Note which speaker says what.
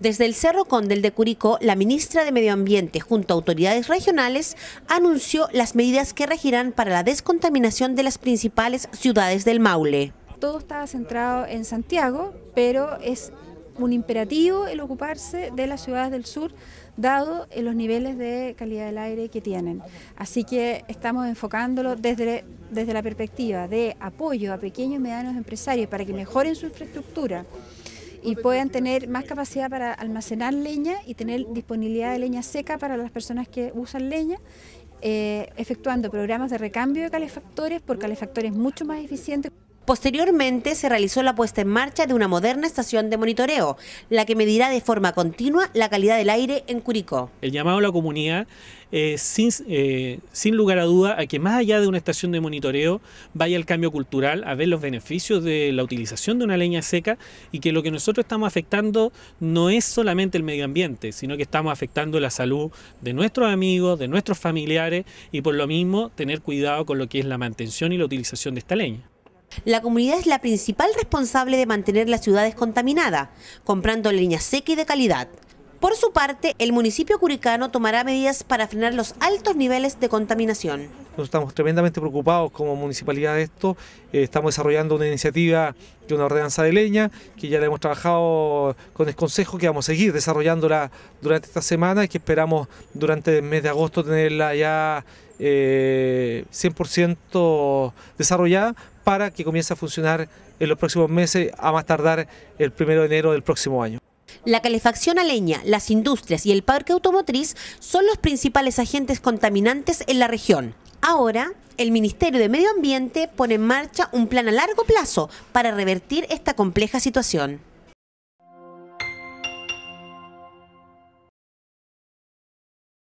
Speaker 1: Desde el Cerro Condel de Curicó, la ministra de Medio Ambiente junto a autoridades regionales anunció las medidas que regirán para la descontaminación de las principales ciudades del Maule.
Speaker 2: Todo está centrado en Santiago, pero es un imperativo el ocuparse de las ciudades del sur, dado los niveles de calidad del aire que tienen. Así que estamos enfocándolo desde, desde la perspectiva de apoyo a pequeños y medianos empresarios para que mejoren su infraestructura y puedan tener más capacidad para almacenar leña y tener disponibilidad de leña seca para las personas que usan leña eh, efectuando programas de recambio de calefactores por calefactores mucho más eficientes.
Speaker 1: Posteriormente se realizó la puesta en marcha de una moderna estación de monitoreo, la que medirá de forma continua la calidad del aire en Curicó.
Speaker 3: El llamado a la comunidad, eh, sin, eh, sin lugar a duda, a que más allá de una estación de monitoreo vaya el cambio cultural, a ver los beneficios de la utilización de una leña seca y que lo que nosotros estamos afectando no es solamente el medio ambiente, sino que estamos afectando la salud de nuestros amigos, de nuestros familiares y por lo mismo tener cuidado con lo que es la mantención y la utilización de esta leña.
Speaker 1: La comunidad es la principal responsable de mantener las ciudades contaminadas, comprando leña seca y de calidad. Por su parte, el municipio curicano tomará medidas para frenar los altos niveles de contaminación.
Speaker 4: Nosotros estamos tremendamente preocupados como municipalidad de esto. Eh, estamos desarrollando una iniciativa de una ordenanza de leña, que ya la hemos trabajado con el Consejo, que vamos a seguir desarrollándola durante esta semana y que esperamos durante el mes de agosto tenerla ya 100% eh, desarrollada para que comience a funcionar en los próximos meses, a más tardar el 1 de enero del próximo año.
Speaker 1: La calefacción a leña, las industrias y el parque automotriz son los principales agentes contaminantes en la región. Ahora, el Ministerio de Medio Ambiente pone en marcha un plan a largo plazo para revertir esta compleja situación.